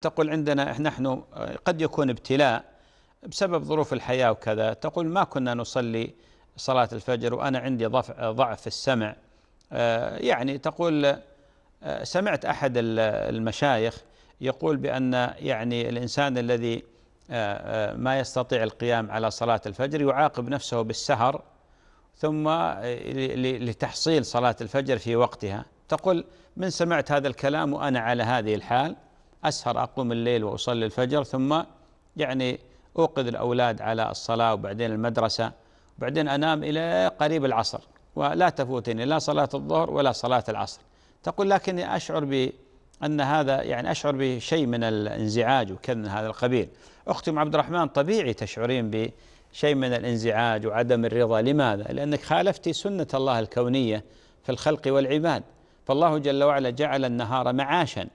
تقول عندنا نحن آه، قد يكون ابتلاء بسبب ظروف الحياة وكذا تقول ما كنا نصلي صلاة الفجر وأنا عندي ضعف, في السمع آه، يعني تقول آه، سمعت أحد المشايخ يقول بأن يعني الإنسان الذي ما يستطيع القيام على صلاة الفجر يعاقب نفسه بالسهر ثم لتحصيل صلاة الفجر في وقتها تقول من سمعت هذا الكلام وأنا على هذه الحال أسهر أقوم الليل وأصلي الفجر ثم يعني أوقظ الأولاد على الصلاة وبعدين المدرسة وبعدين أنام إلى قريب العصر ولا تفوتني لا صلاة الظهر ولا صلاة العصر تقول لكني أشعر ب أن هذا يعني أشعر بشيء من الانزعاج وكذا من هذا القبيل أختي عبد الرحمن طبيعي تشعرين بشيء من الانزعاج وعدم الرضا لماذا؟ لأنك خالفتي سنة الله الكونية في الخلق والعباد فالله جل وعلا جعل النهار معاشا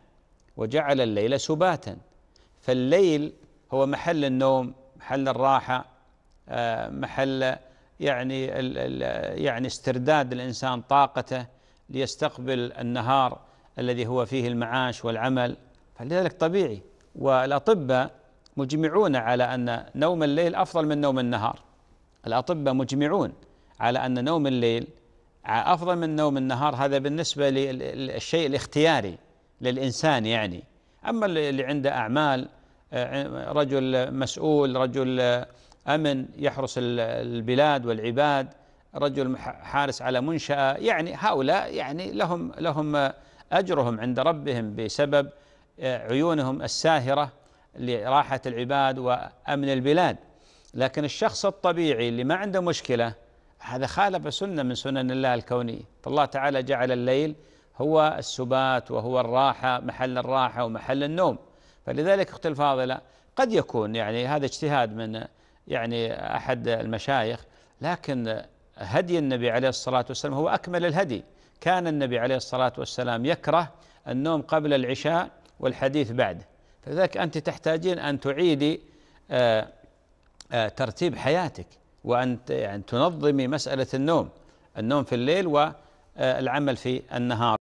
وجعل الليل سباتا فالليل هو محل النوم محل الراحه آه، محل يعني يعني استرداد الانسان طاقته ليستقبل النهار الذي هو فيه المعاش والعمل فلذلك طبيعي والاطباء مجمعون على ان نوم الليل افضل من نوم النهار الاطباء مجمعون على ان نوم الليل افضل من نوم النهار هذا بالنسبه للشيء الاختياري للإنسان يعني أما اللي عنده أعمال آه، رجل مسؤول رجل آه، أمن يحرس البلاد والعباد رجل حارس على منشأة يعني هؤلاء يعني لهم لهم آه، أجرهم عند ربهم بسبب عيونهم الساهرة لراحة العباد وأمن البلاد لكن الشخص الطبيعي اللي ما عنده مشكلة هذا خالف سنة من سنن الله الكونية فالله تعالى جعل الليل هو السبات وهو الراحة محل الراحة ومحل النوم فلذلك أخت الفاضلة قد يكون يعني هذا اجتهاد من يعني أحد المشايخ لكن هدي النبي عليه الصلاة والسلام هو أكمل الهدي كان النبي عليه الصلاة والسلام يكره النوم قبل العشاء والحديث بعده فلذلك أنت تحتاجين أن تعيدي آه، آه، ترتيب حياتك وأن يعني تنظمي مسألة النوم النوم في الليل والعمل في النهار